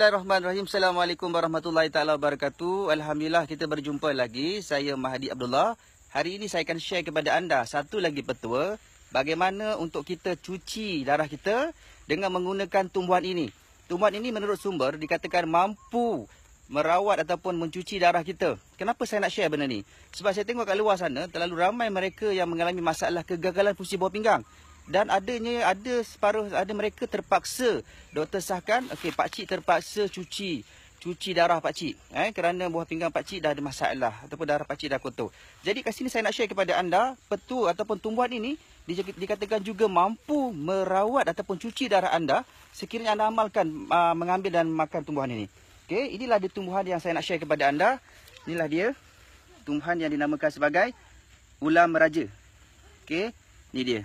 Bismillahirrahmanirrahim. Assalamualaikum warahmatullahi taala wabarakatuh. Alhamdulillah kita berjumpa lagi. Saya Mahdi Abdullah. Hari ini saya akan share kepada anda satu lagi petua bagaimana untuk kita cuci darah kita dengan menggunakan tumbuhan ini. Tumbuhan ini menurut sumber dikatakan mampu merawat ataupun mencuci darah kita. Kenapa saya nak share benda ni? Sebab saya tengok kat luar sana terlalu ramai mereka yang mengalami masalah kegagalan fungsi bawah pinggang dan adanya ada separuh ada mereka terpaksa doktor sahkan okey pak cik terpaksa cuci cuci darah pak cik eh kerana buah pinggang pak cik dah ada masalah ataupun darah pak cik dah kotor. Jadi kat sini saya nak share kepada anda petu ataupun tumbuhan ini dikatakan juga mampu merawat ataupun cuci darah anda sekiranya anda amalkan uh, mengambil dan makan tumbuhan ini. Okey, inilah dia tumbuhan yang saya nak share kepada anda. Inilah dia tumbuhan yang dinamakan sebagai ulam raja. Okey, ni dia.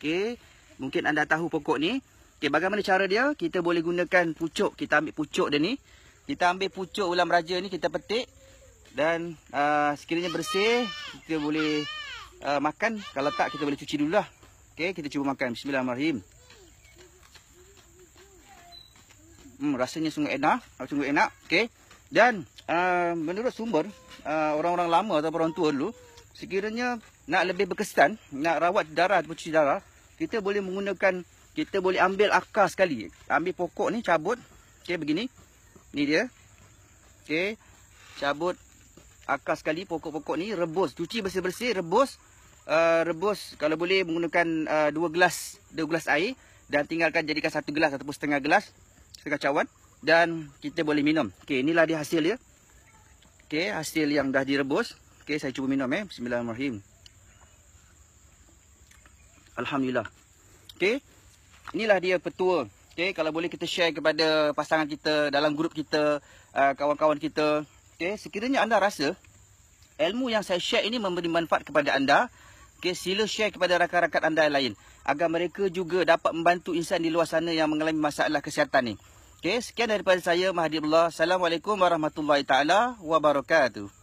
Okey, mungkin anda tahu pokok ni. Okey, bagaimana cara dia? Kita boleh gunakan pucuk. Kita ambil pucuk dia ni. Kita ambil pucuk ulam raja ni, kita petik. Dan uh, sekiranya bersih, kita boleh uh, makan. Kalau tak, kita boleh cuci dulu lah. Okey, kita cuba makan. Bismillahirrahmanirrahim. Hmm, rasanya sungguh enak. Ah, sungguh enak. Okey. Dan uh, menurut sumber, uh, orang-orang uh, lama atau orang tua dulu, sekiranya nak lebih berkesan, nak rawat darah atau cuci darah, kita boleh menggunakan kita boleh ambil akar sekali. Ambil pokok ni cabut. Okey begini. Ni dia. Okey. Cabut akar sekali pokok-pokok ni rebus, cuci bersih-bersih, rebus. Uh, rebus kalau boleh menggunakan uh, dua gelas dua gelas air dan tinggalkan jadikan satu gelas ataupun setengah gelas setengah cawan dan kita boleh minum. Okey, inilah dia hasil dia. Okey, hasil yang dah direbus. Okey, saya cuba minum eh. Bismillahirrahmanirrahim. Alhamdulillah. Okey. Inilah dia petua. Okey, kalau boleh kita share kepada pasangan kita, dalam grup kita, uh, kawan-kawan uh, kita. Okey, sekiranya anda rasa ilmu yang saya share ini memberi manfaat kepada anda, okey, sila share kepada rakan-rakan anda yang lain agar mereka juga dapat membantu insan di luar sana yang mengalami masalah kesihatan ni. Okey, sekian daripada saya Mahdi Abdullah. Assalamualaikum warahmatullahi taala wabarakatuh.